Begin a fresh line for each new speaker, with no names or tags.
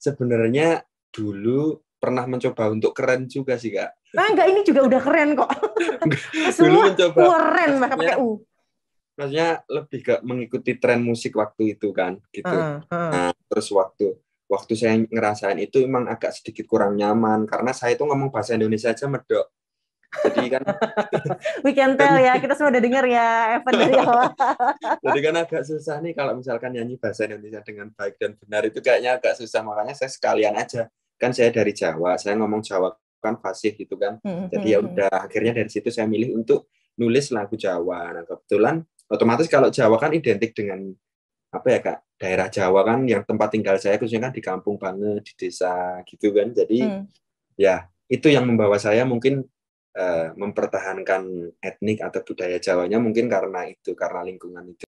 sebenarnya dulu pernah mencoba untuk keren juga sih kak.
Nah, enggak ini juga udah keren kok.
Semua mencoba keren pakai U. Maksudnya lebih ke mengikuti tren musik waktu itu kan, gitu. Uh, uh. Nah, terus waktu waktu saya ngerasain itu emang agak sedikit kurang nyaman karena saya itu ngomong bahasa Indonesia aja medok jadi
kan we can tell ya, kita semua udah denger ya Evan dari awal.
Jadi kan agak susah nih kalau misalkan nyanyi bahasa Indonesia dengan baik dan benar itu kayaknya agak susah makanya saya sekalian aja. Kan saya dari Jawa, saya ngomong Jawa kan fasih gitu kan. Mm-hmm. Jadi ya udah akhirnya dari situ saya milih untuk nulis lagu Jawa. Nah, kebetulan otomatis kalau Jawa kan identik dengan apa ya Kak? daerah Jawa kan yang tempat tinggal saya khususnya kan di kampung banget di desa gitu kan jadi hmm. ya itu yang membawa saya mungkin Eh, mempertahankan etnik atau budaya Jawanya mungkin karena itu, karena lingkungan itu.